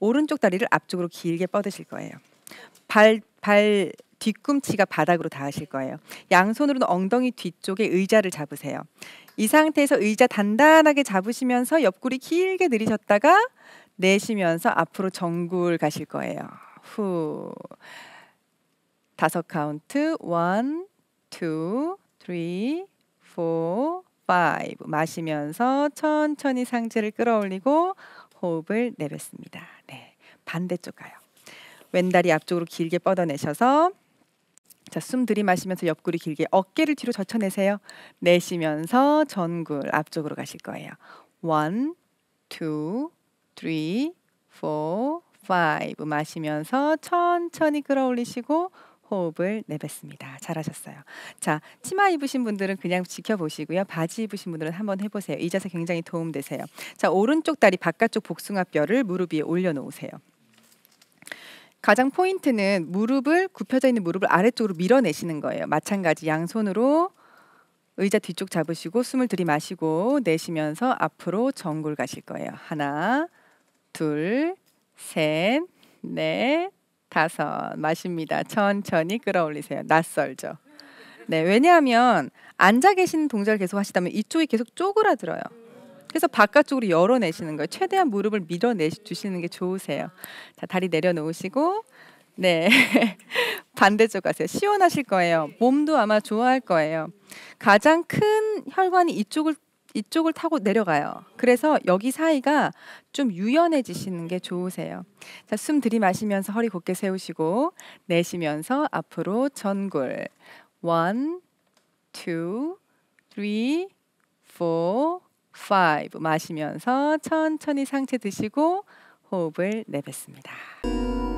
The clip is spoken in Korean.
오른쪽 다리를 앞쪽으로 길게 뻗으실 거예요. 발, 발 뒤꿈치가 바닥으로 닿으실 거예요. 양손으로는 엉덩이 뒤쪽에 의자를 잡으세요. 이 상태에서 의자 단단하게 잡으시면서 옆구리 길게 늘리셨다가 내쉬면서 앞으로 정굴 가실 거예요. 후. 다섯 카운트. 원, 투, 쓰리, 포, 파이브. 마시면서 천천히 상체를 끌어올리고 호흡을 내뱉습니다. 네. 반대쪽 가요. 왼다리 앞쪽으로 길게 뻗어내셔서 자, 숨 들이마시면서 옆구리 길게 어깨를 뒤로 젖혀내세요. 내쉬면서 전굴 앞쪽으로 가실 거예요. 원, 투, 쓰리, 포, 마시면서 천천히 끌어올리시고 호흡을 내뱉습니다. 잘하셨어요. 자, 치마 입으신 분들은 그냥 지켜보시고요. 바지 입으신 분들은 한번 해보세요. 이 자세 굉장히 도움되세요. 자, 오른쪽 다리 바깥쪽 복숭아뼈를 무릎 위에 올려놓으세요. 가장 포인트는 무릎을 굽혀져 있는 무릎을 아래쪽으로 밀어내시는 거예요. 마찬가지 양손으로 의자 뒤쪽 잡으시고 숨을 들이마시고 내쉬면서 앞으로 정골 가실 거예요. 하나, 둘, 셋, 넷, 다섯 마십니다. 천천히 끌어올리세요. 낯설죠. 네, 왜냐하면 앉아 계신 동작을 계속 하시다면 이쪽이 계속 쪼그라들어요. 그래서 바깥쪽으로 열어내시는 거예요. 최대한 무릎을 밀어내주시는 게 좋으세요. 자, 다리 내려놓으시고 네. 반대쪽 가세요. 시원하실 거예요. 몸도 아마 좋아할 거예요. 가장 큰 혈관이 이쪽을 이쪽을 타고 내려가요. 그래서 여기 사이가 좀 유연해지시는 게 좋으세요. 자, 숨 들이마시면서 허리 곧게 세우시고 내쉬면서 앞으로 전굴. 원, 투, 쓰리, 포, 마시면서 천천히 상체 드시고 호흡을 내뱉습니다.